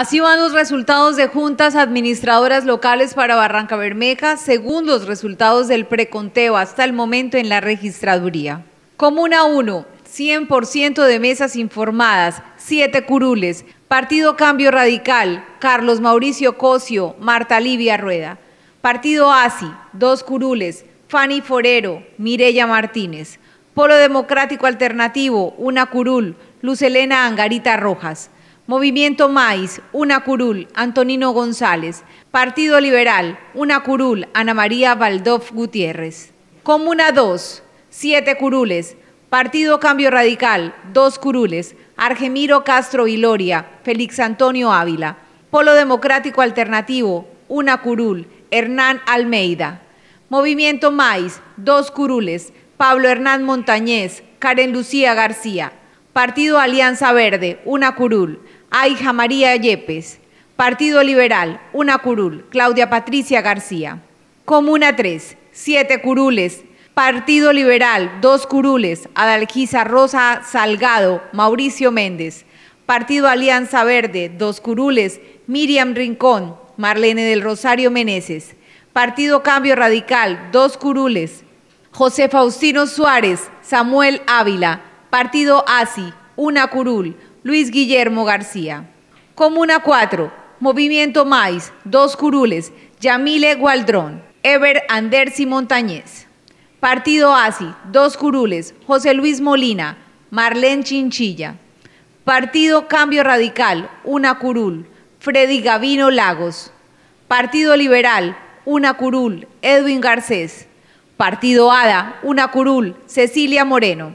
Así van los resultados de juntas administradoras locales para Barranca Bermeja, según los resultados del preconteo hasta el momento en la registraduría. Comuna 1, 100% de mesas informadas, 7 curules. Partido Cambio Radical, Carlos Mauricio Cosio, Marta Livia Rueda. Partido ASI, 2 curules, Fanny Forero, Mireya Martínez. Polo Democrático Alternativo, una curul, Luz Elena Angarita Rojas. Movimiento MAIS, Una Curul, Antonino González. Partido Liberal, Una Curul, Ana María Valdóf Gutiérrez. Comuna 2, siete curules. Partido Cambio Radical, dos curules. Argemiro Castro y Loria, Félix Antonio Ávila. Polo Democrático Alternativo, Una curul, Hernán Almeida. Movimiento MAIS, dos curules. Pablo Hernán Montañez, Karen Lucía García. Partido Alianza Verde, Una curul. Aija María Yepes. Partido Liberal, una curul, Claudia Patricia García. Comuna 3, siete curules. Partido Liberal, dos curules, Adalgisa Rosa Salgado, Mauricio Méndez. Partido Alianza Verde, dos curules, Miriam Rincón, Marlene del Rosario Meneses. Partido Cambio Radical, dos curules, José Faustino Suárez, Samuel Ávila. Partido ASI, una curul, Luis Guillermo García. Comuna 4, Movimiento Mais, Dos Curules, Yamile Gualdrón, Ever Andersi Montañez. Partido ASI, Dos Curules, José Luis Molina, Marlene Chinchilla. Partido Cambio Radical, Una Curul, Freddy Gavino Lagos. Partido Liberal, Una Curul, Edwin Garcés. Partido ADA, Una Curul, Cecilia Moreno.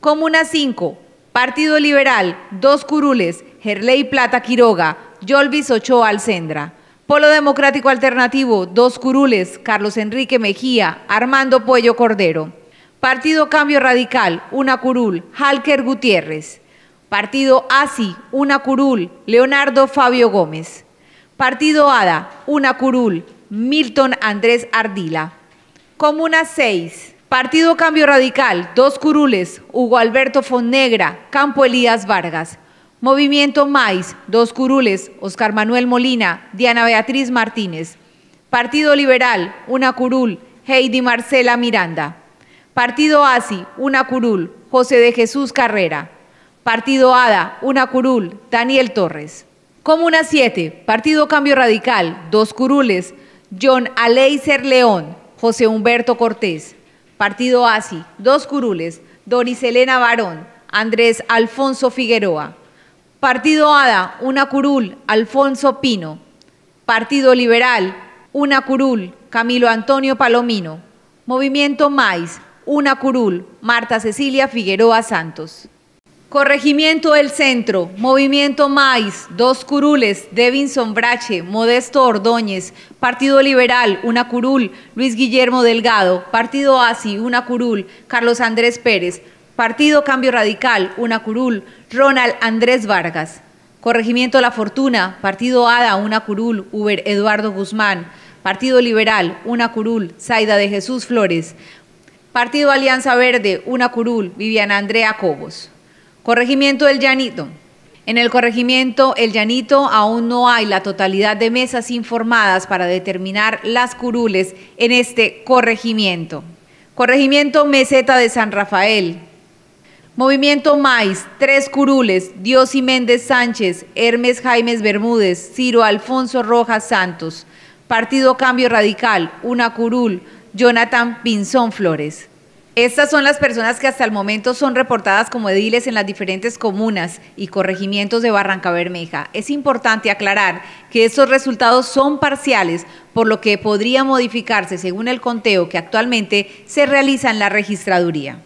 Comuna 5, Partido Liberal, dos curules, Gerley Plata Quiroga, Yolvis Ochoa Alcendra. Polo Democrático Alternativo, dos curules, Carlos Enrique Mejía, Armando Puello Cordero. Partido Cambio Radical, una curul, Halker Gutiérrez. Partido ASI, una curul, Leonardo Fabio Gómez. Partido ADA, una curul, Milton Andrés Ardila. Comuna 6. Partido Cambio Radical, Dos Curules, Hugo Alberto Fonegra, Campo Elías Vargas. Movimiento MAIS, Dos Curules, Oscar Manuel Molina, Diana Beatriz Martínez. Partido Liberal, Una Curul, Heidi Marcela Miranda. Partido ASI, Una Curul, José de Jesús Carrera. Partido ADA, Una Curul, Daniel Torres. Comuna 7, Partido Cambio Radical, Dos Curules, John Aleiser León, José Humberto Cortés. Partido ASI, dos curules, Doris Elena Barón, Andrés Alfonso Figueroa. Partido ADA, una curul, Alfonso Pino. Partido Liberal, una curul, Camilo Antonio Palomino. Movimiento Mais, una curul, Marta Cecilia Figueroa Santos. Corregimiento del Centro, Movimiento Mais, Dos Curules, Devin Brache, Modesto Ordóñez, Partido Liberal, Una Curul, Luis Guillermo Delgado, Partido ASI, Una Curul, Carlos Andrés Pérez, Partido Cambio Radical, Una Curul, Ronald Andrés Vargas. Corregimiento La Fortuna, Partido ADA, Una Curul, Uber Eduardo Guzmán, Partido Liberal, Una Curul, Zaida de Jesús Flores, Partido Alianza Verde, Una Curul, Viviana Andrea Cobos. Corregimiento del Llanito. En el corregimiento El Llanito aún no hay la totalidad de mesas informadas para determinar las curules en este corregimiento. Corregimiento Meseta de San Rafael. Movimiento Mais, tres curules, Dios y Méndez Sánchez, Hermes Jaimes Bermúdez, Ciro Alfonso Rojas Santos. Partido Cambio Radical, una curul, Jonathan Pinzón Flores. Estas son las personas que hasta el momento son reportadas como ediles en las diferentes comunas y corregimientos de Barranca Bermeja. Es importante aclarar que estos resultados son parciales, por lo que podría modificarse según el conteo que actualmente se realiza en la registraduría.